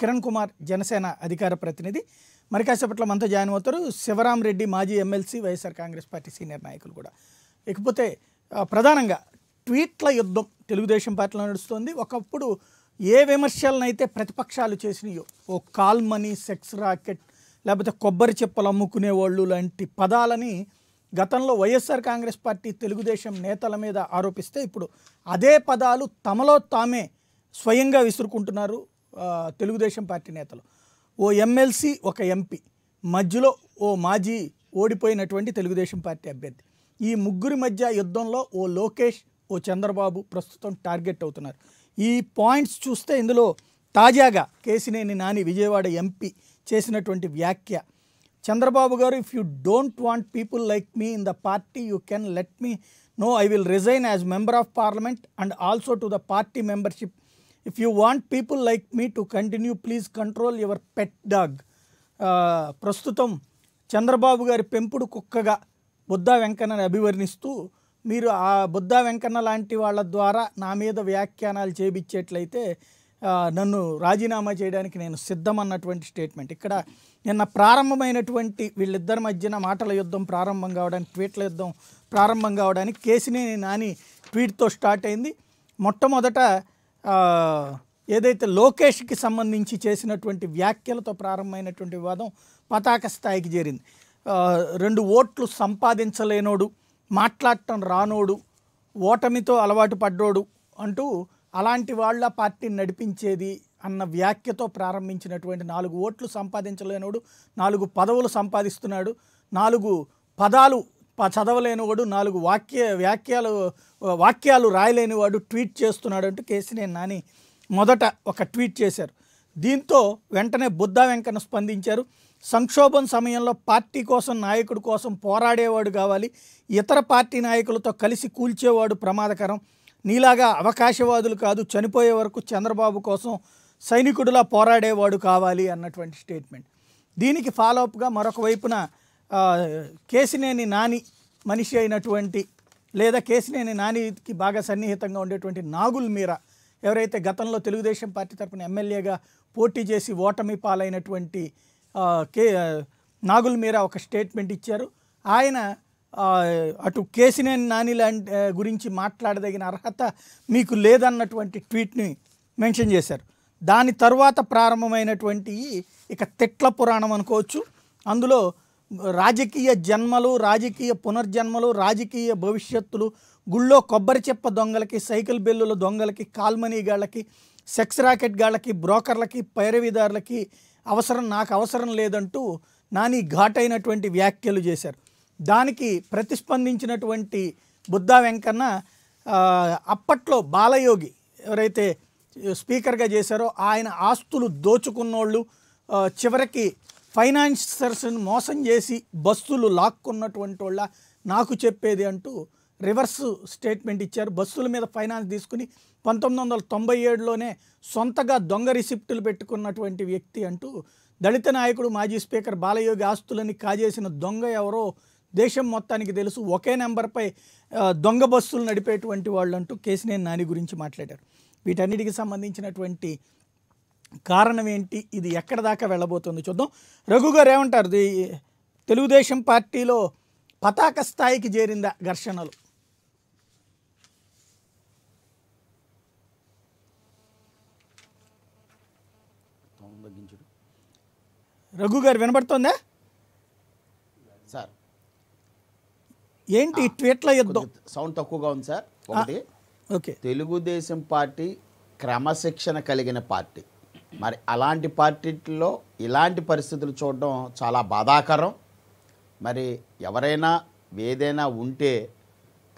కిరణ్ కుమార్ జనసేన అధికార ప్రతినిధి మరి కాసేపట్లో మనతో జాయిన్ అవుతారు శివరాం రెడ్డి మాజీ MLC YSR Congress party senior నాయకులు కూడా ఇకపోతే ప్రధానంగా ట్వీట్ల యుద్ధం తెలుగుదేశం పార్టీలో నడుస్తుంది ఒకప్పుడు ఏ విమర్శలనైతే ప్రతిపక్షాలు చేసినాయో ఓ కాల్ మనీ సెక్స్ రాకెట్ లేకపోతే కొబ్బరి అమ్ముకునే వాళ్ళు లాంటి పదాలని గతంలో వైఎస్ఆర్ కాంగ్రెస్ పార్టీ తెలుగుదేశం నేతల మీద ఆరోపిస్తే ఇప్పుడు అదే పదాలు తమలో తామే స్వయంగా విసురుకుంటున్నారు తెలుగుదేశం పార్టీ నేతలు ఓ ఎమ్మెల్సీ ఒక ఎంపీ మధ్యలో ఓ మాజీ ఓడిపోయినటువంటి తెలుగుదేశం పార్టీ అభ్యర్థి ఈ ముగ్గురి మధ్య యుద్ధంలో ఓ లోకేష్ ఓ చంద్రబాబు ప్రస్తుతం టార్గెట్ అవుతున్నారు ఈ పాయింట్స్ చూస్తే ఇందులో తాజాగా కేసినేని నాని విజయవాడ ఎంపీ చేసినటువంటి వ్యాఖ్య Chandrababu garu if you don't want people like me in the party you can let me know I will resign as member of parliament and also to the party membership if you want people like me to continue please control your pet dog ప్రస్తుతం చంద్రబాబు గారి పెంపుడు కుక్కగా బుద్ధా వెంకన్నని అభివర్ణిస్తూ మీరు ఆ బుద్ధా వెంకన్న లాంటి వాళ్ళ ద్వారా నా మీద వ్యాఖ్యానాలు చేయించేట్లయితే నన్ను రాజీనామా చేయడానికి నేను సిద్ధమన్నటువంటి స్టేట్మెంట్ ఇక్కడ నిన్న ప్రారంభమైనటువంటి వీళ్ళిద్దరి మధ్యన మాటల యుద్ధం ప్రారంభం కావడానికి ట్వీట్ల యుద్ధం ప్రారంభం కావడానికి కేసుని నాని ట్వీట్తో స్టార్ట్ అయింది మొట్టమొదట ఏదైతే లోకేష్కి సంబంధించి చేసినటువంటి వ్యాఖ్యలతో ప్రారంభమైనటువంటి వివాదం పతాక స్థాయికి చేరింది రెండు ఓట్లు సంపాదించలేనోడు మాట్లాడటం రానోడు ఓటమితో అలవాటు పడ్డోడు అంటూ అలాంటి వాళ్ళ పార్టీని నడిపించేది అన్న వ్యాఖ్యతో ప్రారంభించినటువంటి నాలుగు ఓట్లు సంపాదించలేనోడు నాలుగు పదవులు సంపాదిస్తున్నాడు నాలుగు పదాలు చదవలేనివాడు నాలుగు వాక్య వ్యాఖ్యలు వాక్యాలు రాయలేనివాడు ట్వీట్ చేస్తున్నాడు అంటూ కేసినేని నాని మొదట ఒక ట్వీట్ చేశారు దీంతో వెంటనే బుద్ధ వెంకన్న స్పందించారు సంక్షోభం సమయంలో పార్టీ కోసం నాయకుడి కోసం పోరాడేవాడు కావాలి ఇతర పార్టీ నాయకులతో కలిసి కూల్చేవాడు ప్రమాదకరం నీలాగా అవకాశవాదులు కాదు చనిపోయే వరకు చంద్రబాబు కోసం సైనికుడిలా పోరాడేవాడు కావాలి అన్నటువంటి స్టేట్మెంట్ దీనికి ఫాలోఅప్గా మరొక వైపున కేసినేని నాని మనిషి అయినటువంటి లేదా కేసినేని నానికి బాగా సన్నిహితంగా ఉండేటువంటి నాగుల్ మీరా ఎవరైతే గతంలో తెలుగుదేశం పార్టీ తరఫున ఎమ్మెల్యేగా పోటీ చేసి ఓటమి పాలైనటువంటి కే నాగుల్ మీరా ఒక స్టేట్మెంట్ ఇచ్చారు ఆయన అటు కేసినేని నాని గురించి మాట్లాడదగిన అర్హత మీకు లేదన్నటువంటి ట్వీట్ని మెన్షన్ చేశారు దాని తర్వాత ప్రారంభమైనటువంటి ఇక తెట్ల పురాణం అనుకోవచ్చు అందులో రాజకీయ జన్మలు రాజకీయ పునర్జన్మలు రాజకీయ భవిష్యత్తులు గుళ్ళో కొబ్బరి చెప్ప దొంగలకి సైకిల్ బిల్లుల దొంగలకి కాల్మనీ గాళ్ళకి సెక్స్ రాకెట్ గాళ్ళకి బ్రోకర్లకి పైరవీదారులకి అవసరం నాకు అవసరం లేదంటూ నాని ఘాటైనటువంటి వ్యాఖ్యలు చేశారు దానికి ప్రతిస్పందించినటువంటి బుద్ధా వెంకన్న అప్పట్లో బాలయోగి ఎవరైతే స్పీకర్గా చేశారో ఆయన ఆస్తులు దోచుకున్నోళ్ళు చివరికి ఫైనాన్సర్స్ని మోసం చేసి బస్సులు లాక్కున్నటువంటి వాళ్ళ నాకు చెప్పేది అంటూ రివర్స్ స్టేట్మెంట్ ఇచ్చారు బస్సుల మీద ఫైనాన్స్ తీసుకుని పంతొమ్మిది వందల తొంభై ఏడులోనే సొంతగా దొంగ రిసిప్టులు పెట్టుకున్నటువంటి వ్యక్తి అంటూ దళిత నాయకుడు మాజీ స్పీకర్ బాలయోగి ఆస్తులని కాజేసిన దొంగ ఎవరో దేశం మొత్తానికి తెలుసు ఒకే నెంబర్పై దొంగ బస్సులు నడిపేటువంటి వాళ్ళు అంటూ కేసినేని నాని గురించి మాట్లాడారు వీటన్నిటికి సంబంధించినటువంటి కారణం ఏంటి ఇది ఎక్కడ దాకా వెళ్ళబోతుంది చూద్దాం రఘుగారు ఏమంటారు తెలుగుదేశం పార్టీలో పతాక స్థాయికి చేరిందా ఘర్షణలు రఘు గారు వినబడుతుందా సార్ ఏంటి ట్వీట్ల యుద్ధం సౌండ్ తక్కువగా ఉంది సార్ ఒకటి ఓకే తెలుగుదేశం పార్టీ క్రమశిక్షణ కలిగిన పార్టీ మరి అలాంటి పార్టీలో ఇలాంటి పరిస్థితులు చూడడం చాలా బాధాకరం మరి ఎవరైనా ఏదైనా ఉంటే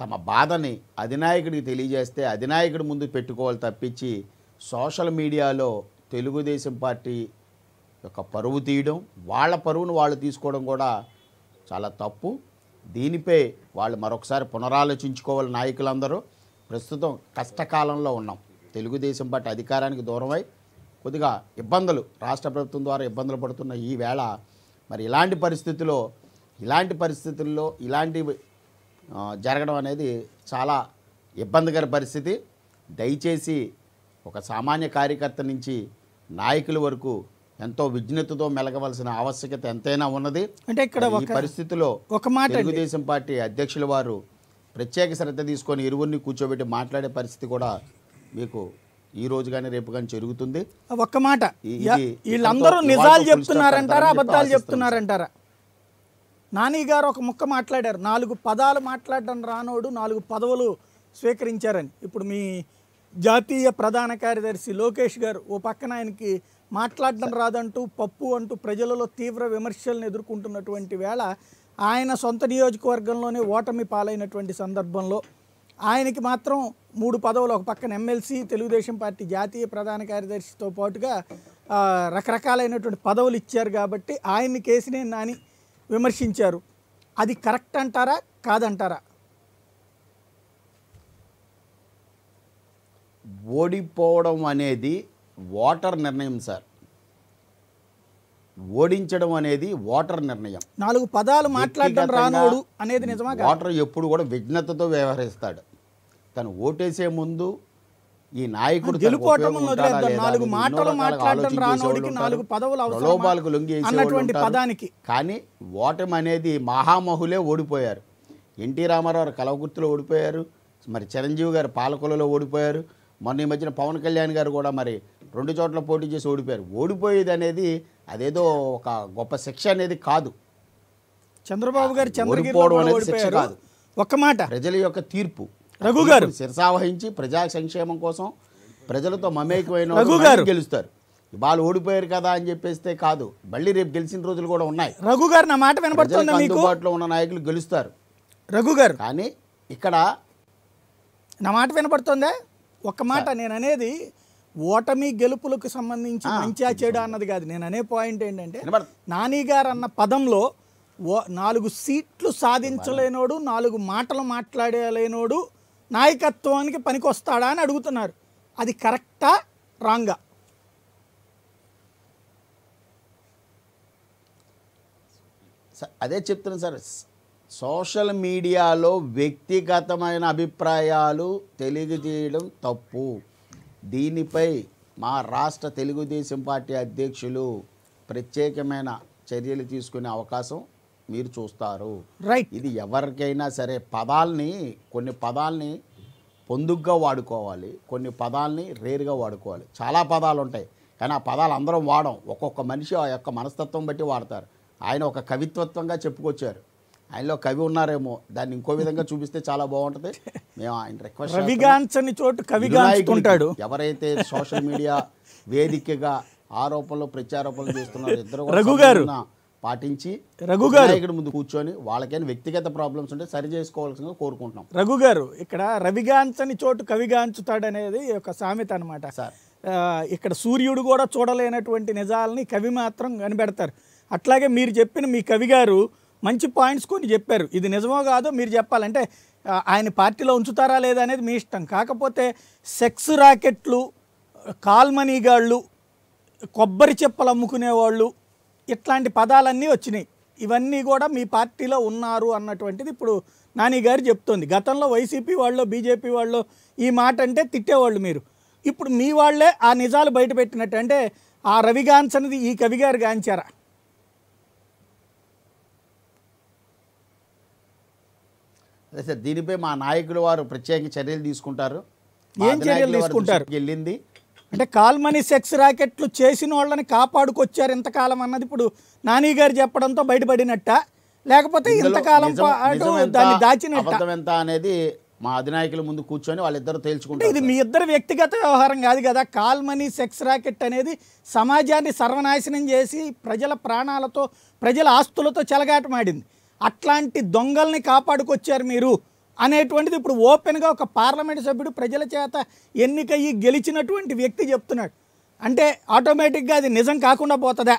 తమ బాధని అధినాయకుడికి తెలియజేస్తే అధినాయకుడి ముందు పెట్టుకోవాలి తప్పించి సోషల్ మీడియాలో తెలుగుదేశం పార్టీ యొక్క పరువు తీయడం వాళ్ళ పరువును వాళ్ళు తీసుకోవడం కూడా చాలా తప్పు దీనిపై వాళ్ళు మరొకసారి పునరాలోచించుకోవాలి నాయకులందరూ ప్రస్తుతం కష్టకాలంలో ఉన్నాం తెలుగుదేశం పార్టీ అధికారానికి దూరమై కొద్దిగా ఇబ్బందులు రాష్ట్ర ప్రభుత్వం ద్వారా ఇబ్బందులు పడుతున్న ఈ వేళ మరి ఇలాంటి పరిస్థితిలో ఇలాంటి పరిస్థితుల్లో ఇలాంటి జరగడం అనేది చాలా ఇబ్బందికర పరిస్థితి దయచేసి ఒక సామాన్య కార్యకర్త నుంచి నాయకుల వరకు ఎంతో విజ్ఞతతో మెలగవలసిన ఆవశ్యకత ఎంతైనా ఉన్నది అంటే ఇక్కడ ఈ పరిస్థితిలో ఒక మాట తెలుగుదేశం పార్టీ అధ్యక్షుల వారు ప్రత్యేక శ్రద్ధ తీసుకొని ఇరువురిని కూర్చోబెట్టి మాట్లాడే పరిస్థితి కూడా మీకు ఈ రోజు కానీ రేపు కానీ జరుగుతుంది ఒక్క మాట వీళ్ళందరూ నిజాలు చెప్తున్నారంటారా అబద్ధాలు చెప్తున్నారంటారా నాని గారు ఒక ముక్క మాట్లాడారు నాలుగు పదాలు మాట్లాడడం రానోడు నాలుగు పదవులు స్వీకరించారని ఇప్పుడు మీ జాతీయ ప్రధాన కార్యదర్శి లోకేష్ గారు ఓ పక్కన ఆయనకి మాట్లాడడం రాదంటూ పప్పు అంటూ ప్రజలలో తీవ్ర విమర్శలను ఎదుర్కొంటున్నటువంటి వేళ ఆయన సొంత నియోజకవర్గంలోనే ఓటమి పాలైనటువంటి సందర్భంలో ఆయనకి మాత్రం మూడు పదవులు ఒక పక్కన ఎమ్మెల్సీ తెలుగుదేశం పార్టీ జాతీయ ప్రధాన కార్యదర్శితో పాటుగా రకరకాలైనటువంటి పదవులు ఇచ్చారు కాబట్టి ఆయన్ని కేసునే నాని విమర్శించారు అది కరెక్ట్ అంటారా కాదంటారా ఓడిపోవడం అనేది ఓటర్ నిర్ణయం సార్ ఓడించడం అనేది ఓటర్ నిర్ణయం నాలుగు పదాలు మాట్లాడడం రానోడు అనేది నిజమా ఓటర్ ఎప్పుడు కూడా విఘ్నతతో వ్యవహరిస్తాడు తను ఓటేసే ముందు ఈ నాయకుడు మాటలు లోపాలకు లొంగి పదానికి కానీ ఓటమి అనేది మహామహులే ఓడిపోయారు ఎన్టీ రామారావు కలవకుర్తిలో ఓడిపోయారు మరి చిరంజీవి గారు పాలకొలలో ఓడిపోయారు మొన్న ఈ మధ్యన పవన్ కళ్యాణ్ గారు కూడా మరి రెండు చోట్ల పోటీ చేసి ఓడిపోయారు ఓడిపోయేది అనేది అదేదో ఒక గొప్ప శిక్ష అనేది కాదు చంద్రబాబు గారు చంద్రగిరిపోవడం అనేది శిక్ష కాదు ఒక్క మాట ప్రజల యొక్క తీర్పు రఘు గారు శిరసావహించి ప్రజా సంక్షేమం కోసం ప్రజలతో మమేకమైన గెలుస్తారు ఇవాళ ఓడిపోయారు కదా అని చెప్పేస్తే కాదు మళ్ళీ రేపు గెలిచిన రోజులు కూడా ఉన్నాయి రఘు గారు నా మాట వినపడుతుంది అందుబాటులో ఉన్న నాయకులు గెలుస్తారు రఘు గారు కానీ ఇక్కడ నా మాట వినపడుతుందా ఒక మాట నేను అనేది ఓటమి గెలుపులకు సంబంధించి మంచిగా చెడు అన్నది కాదు నేను అనే పాయింట్ ఏంటంటే నాని గారు అన్న పదంలో ఓ నాలుగు సీట్లు సాధించలేనోడు నాలుగు మాటలు మాట్లాడలేనోడు నాయకత్వానికి పనికొస్తాడా అని అడుగుతున్నారు అది కరెక్టా రాంగా అదే చెప్తున్నాను సార్ సోషల్ మీడియాలో వ్యక్తిగతమైన అభిప్రాయాలు తెలియజేయడం తప్పు దీనిపై మా రాష్ట్ర తెలుగుదేశం పార్టీ అధ్యక్షులు ప్రత్యేకమైన చర్యలు తీసుకునే అవకాశం మీరు చూస్తారు రైట్ ఇది ఎవరికైనా సరే పదాలని కొన్ని పదాలని పొందుగ్గా వాడుకోవాలి కొన్ని పదాలని రేరుగా వాడుకోవాలి చాలా పదాలు ఉంటాయి కానీ ఆ పదాలు అందరం వాడం ఒక్కొక్క మనిషి ఆ యొక్క మనస్తత్వం బట్టి వాడతారు ఆయన ఒక కవిత్వత్వంగా చెప్పుకొచ్చారు ఆయనలో కవి ఉన్నారేమో దాన్ని ఇంకో విధంగా చూపిస్తే చాలా బాగుంటుంది మేము ఆయన రిక్వెస్ట్ రవిగాంచని చోటు కవిగాంచుకుంటాడు ఎవరైతే సోషల్ మీడియా వేదికగా ఆరోపణలు ప్రత్యారోపణలు చేస్తున్నారు ఇద్దరు రఘు గారు పాటించి రఘు గారు ఇక్కడ ముందు కూర్చొని వాళ్ళకైనా వ్యక్తిగత ప్రాబ్లమ్స్ ఉంటే సరి చేసుకోవాల్సిందిగా కోరుకుంటున్నాం రఘు గారు ఇక్కడ రవిగాంచని చోటు కవిగాంచుతాడు అనేది ఒక సామెత అనమాట సార్ ఇక్కడ సూర్యుడు కూడా చూడలేనటువంటి నిజాలని కవి మాత్రం కనిపెడతారు అట్లాగే మీరు చెప్పిన మీ కవి గారు మంచి పాయింట్స్ కొన్ని చెప్పారు ఇది నిజమో కాదో మీరు చెప్పాలంటే ఆయన పార్టీలో ఉంచుతారా లేదా అనేది మీ ఇష్టం కాకపోతే సెక్స్ రాకెట్లు కాల్మనీగాళ్ళు కొబ్బరి చెప్పలు అమ్ముకునేవాళ్ళు ఇట్లాంటి పదాలన్నీ వచ్చినాయి ఇవన్నీ కూడా మీ పార్టీలో ఉన్నారు అన్నటువంటిది ఇప్పుడు నాని గారు చెప్తోంది గతంలో వైసీపీ వాళ్ళు బీజేపీ వాళ్ళు ఈ మాట అంటే తిట్టేవాళ్ళు మీరు ఇప్పుడు మీ వాళ్లే ఆ నిజాలు బయటపెట్టినట్టు అంటే ఆ రవిగాన్స్ అనేది ఈ కవిగారు గాంచారా దీనిపై మా నాయకులు వారు ప్రత్యేక చర్యలు తీసుకుంటారు ఏం చర్యలు తీసుకుంటారు వెళ్ళింది అంటే కాల్మనీ సెక్స్ రాకెట్లు చేసిన వాళ్ళని కాపాడుకొచ్చారు ఇంతకాలం అన్నది ఇప్పుడు నాని గారు చెప్పడంతో బయటపడినట్ట లేకపోతే ఇంతకాలం దాన్ని అనేది మా అధినాయకుల ముందు కూర్చొని వాళ్ళిద్దరు తేల్చుకుంటారు ఇది మీ ఇద్దరు వ్యక్తిగత వ్యవహారం కాదు కదా కాల్మనీ సెక్స్ రాకెట్ అనేది సమాజాన్ని సర్వనాశనం చేసి ప్రజల ప్రాణాలతో ప్రజల ఆస్తులతో చెలగాటమాడింది అట్లాంటి దొంగల్ని కాపాడుకొచ్చారు మీరు అనేటువంటిది ఇప్పుడు ఓపెన్గా ఒక పార్లమెంట్ సభ్యుడు ప్రజల చేత ఎన్నికయ్యి గెలిచినటువంటి వ్యక్తి చెప్తున్నాడు అంటే ఆటోమేటిక్గా అది నిజం కాకుండా పోతుందా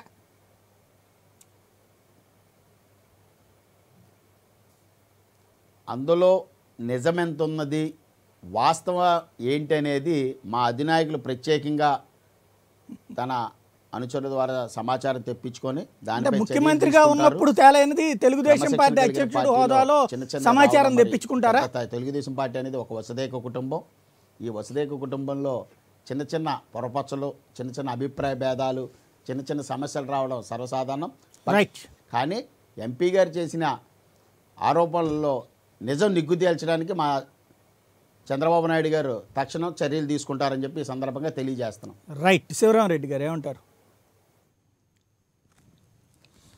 అందులో నిజమెంత ఉన్నది వాస్తవం ఏంటనేది మా అధినాయకులు ప్రత్యేకంగా తన అనుచరుల ద్వారా సమాచారం తెప్పించుకొని దాని ముఖ్యమంత్రిగా ఉన్నప్పుడు తేలైనది తెలుగుదేశం పార్టీ అధ్యక్షుడు హోదాలో సమాచారం తెప్పించుకుంటారా తెలుగుదేశం పార్టీ అనేది ఒక వసదేక కుటుంబం ఈ వసదేక కుటుంబంలో చిన్న చిన్న పొరపచ్చలు చిన్న చిన్న అభిప్రాయ భేదాలు చిన్న చిన్న సమస్యలు రావడం సర్వసాధారణం రైట్ కానీ ఎంపీ గారు చేసిన ఆరోపణల్లో నిజం నిగ్గుదేల్చడానికి మా చంద్రబాబు నాయుడు గారు తక్షణం చర్యలు తీసుకుంటారని చెప్పి ఈ సందర్భంగా తెలియజేస్తున్నాం రైట్ శివరామరెడ్డి గారు ఏమంటారు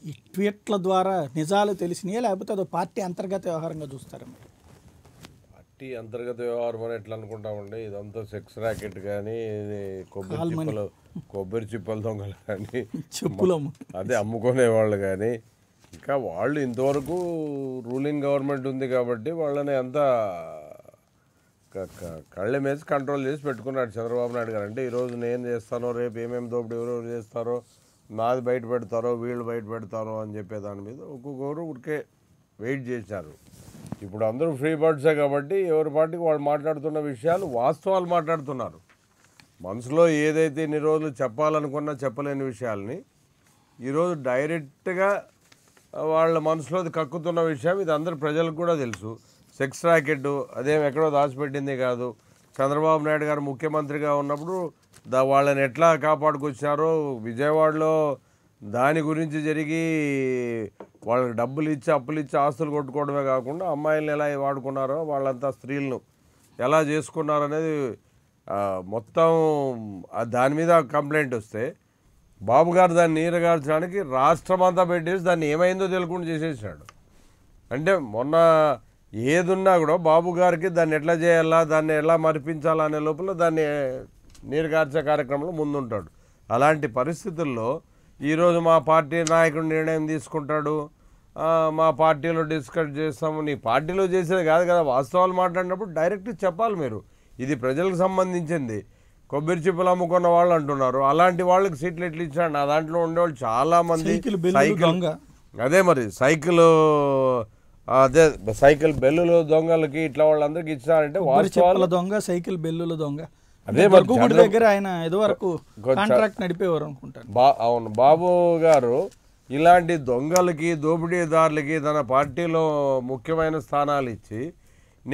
ఈ ట్వీట్ల ద్వారా నిజాలు తెలిసినాయా లేకపోతే అదో పార్టీ అంతర్గత వ్యవహారంగా చూస్తారా పార్టీ అంతర్గత వ్యవహారం అని ఎట్లా అనుకుంటామండి ఇదంతా సెక్స్ ర్యాకెట్ కానీ కొబ్బరి చిప్పలు కొబ్బరి చిప్పలు దొంగలు కానీ చెప్పులు అదే అమ్ముకునే వాళ్ళు కానీ ఇంకా వాళ్ళు ఇంతవరకు రూలింగ్ గవర్నమెంట్ ఉంది కాబట్టి వాళ్ళని అంతా కళ్ళ మీద కంట్రోల్ చేసి పెట్టుకున్నాడు చంద్రబాబు నాయుడు గారు అంటే ఈరోజు నేను చేస్తానో రేపు ఏమేమి దోపిడీ ఎవరెవరు చేస్తారో మాది బయట పెడతారో వీళ్ళు బయట పెడతారో అని చెప్పే దాని మీద ఒక్కొక్కరు ఉరికే వెయిట్ చేశారు ఇప్పుడు అందరూ ఫ్రీ బర్డ్సే కాబట్టి ఎవరి పార్టీకి వాళ్ళు మాట్లాడుతున్న విషయాలు వాస్తవాలు మాట్లాడుతున్నారు మనసులో ఏదైతే ఇన్ని రోజులు చెప్పాలనుకున్నా చెప్పలేని విషయాల్ని ఈరోజు డైరెక్ట్గా వాళ్ళ మనసులో కక్కుతున్న విషయం ఇది అందరు ప్రజలకు కూడా తెలుసు సెక్స్ ర్యాకెట్ అదేం ఎక్కడో దాచిపెట్టింది కాదు చంద్రబాబు నాయుడు గారు ముఖ్యమంత్రిగా ఉన్నప్పుడు దా వాళ్ళని ఎట్లా కాపాడుకొచ్చారో విజయవాడలో దాని గురించి జరిగి వాళ్ళకి డబ్బులు ఇచ్చి అప్పులు ఇచ్చి ఆస్తులు కొట్టుకోవడమే కాకుండా అమ్మాయిలను ఎలా వాడుకున్నారో వాళ్ళంతా స్త్రీలను ఎలా చేసుకున్నారు అనేది మొత్తం దాని మీద కంప్లైంట్ వస్తే బాబు గారు దాన్ని నీరగార్చడానికి రాష్ట్రం అంతా పెట్టేసి దాన్ని ఏమైందో తెలుకుండా చేసేసాడు అంటే మొన్న ఏదున్నా కూడా బాబు గారికి దాన్ని ఎట్లా చేయాలా దాన్ని ఎలా మరిపించాలా అనే లోపల దాన్ని నీరుగార్చ కార్యక్రమంలో ముందుంటాడు అలాంటి పరిస్థితుల్లో ఈరోజు మా పార్టీ నాయకుడు నిర్ణయం తీసుకుంటాడు మా పార్టీలో డిస్కస్ చేస్తాము నీ పార్టీలో చేసేది కాదు కదా వాస్తవాలు మాట్లాడినప్పుడు డైరెక్ట్ చెప్పాలి మీరు ఇది ప్రజలకు సంబంధించింది కొబ్బరి చిప్పలు అమ్ముకున్న వాళ్ళు అంటున్నారు అలాంటి వాళ్ళకి సీట్లు ఎట్లు ఇచ్చాడు నా దాంట్లో ఉండేవాళ్ళు చాలామంది సైకిల్ అదే మరి సైకిల్ అదే సైకిల్ బెల్లులు దొంగలకి ఇట్లా వాళ్ళందరికి ఇచ్చారంటే వాళ్ళు దొంగ సైకిల్ బెల్లుల దొంగ అదే గుడి దగ్గర ఆయన ఇదివరకు కాంట్రాక్ట్ నడిపేవారు అనుకుంటాను బా అవును బాబు గారు ఇలాంటి దొంగలకి దోపిడీదారులకి తన పార్టీలో ముఖ్యమైన స్థానాలు ఇచ్చి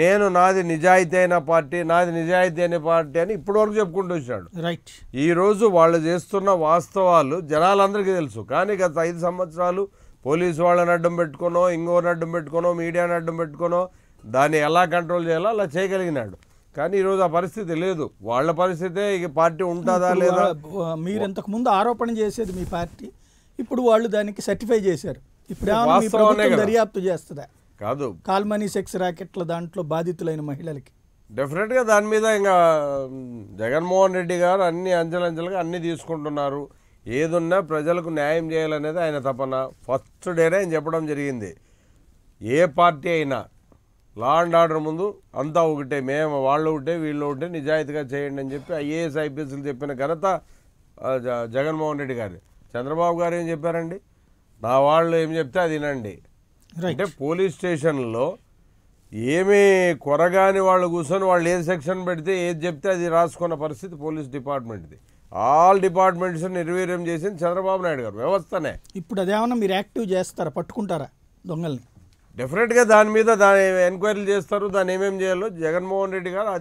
నేను నాది నిజాయితీ అయిన పార్టీ నాది నిజాయితీ అయిన పార్టీ అని ఇప్పటి వరకు చెప్పుకుంటూ వచ్చాడు రైట్ ఈరోజు వాళ్ళు చేస్తున్న వాస్తవాలు జనాలందరికీ తెలుసు కానీ గత ఐదు సంవత్సరాలు పోలీసు వాళ్ళని అడ్డం పెట్టుకునో ఇంకోని అడ్డం పెట్టుకునో మీడియాని అడ్డం పెట్టుకునో దాన్ని ఎలా కంట్రోల్ చేయాలో అలా చేయగలిగినాడు కానీ ఈరోజు ఆ పరిస్థితి లేదు వాళ్ళ పరిస్థితే ఇక పార్టీ ఉంటుందా లేదా మీరు ఇంతకు ముందు ఆరోపణ చేసేది మీ పార్టీ ఇప్పుడు వాళ్ళు దానికి సర్టిఫై చేశారు దర్యాప్తు చేస్తుందా కాదు కాల్మనీ సెక్స్ ర్యాకెట్ల దాంట్లో బాధితులైన మహిళలకి డెఫినెట్గా దాని మీద ఇంకా జగన్మోహన్ రెడ్డి గారు అన్ని అంచెలంచెలుగా అన్నీ తీసుకుంటున్నారు ఏదున్నా ప్రజలకు న్యాయం చేయాలనేది ఆయన తపన ఫస్ట్ డేనే ఆయన చెప్పడం జరిగింది ఏ పార్టీ అయినా లా అండ్ ఆర్డర్ ముందు అంతా ఒకటే మేము వాళ్ళు ఒకటే వీళ్ళు ఒకటే నిజాయితీగా చేయండి అని చెప్పి ఐఏఎస్ ఐపీఎస్లు చెప్పిన ఘనత జగన్మోహన్ రెడ్డి గారి చంద్రబాబు గారు ఏం చెప్పారండి నా వాళ్ళు ఏం చెప్తే అది వినండి అంటే పోలీస్ స్టేషన్లో ఏమీ కొరగాని వాళ్ళు కూర్చొని వాళ్ళు ఏ సెక్షన్ పెడితే ఏది చెప్తే అది రాసుకున్న పరిస్థితి పోలీస్ డిపార్ట్మెంట్ది ఆల్ డిపార్ట్మెంట్స్ నిర్వీర్యం చేసింది చంద్రబాబు నాయుడు గారు వ్యవస్థనే ఇప్పుడు అదేమన్నా మీరు యాక్టివ్ చేస్తారా పట్టుకుంటారా దొంగల్ని డెఫినెట్గా దాని మీద దాని ఎంక్వైరీలు చేస్తారు దాన్ని ఏమేమి చేయాలో జగన్మోహన్ రెడ్డి గారు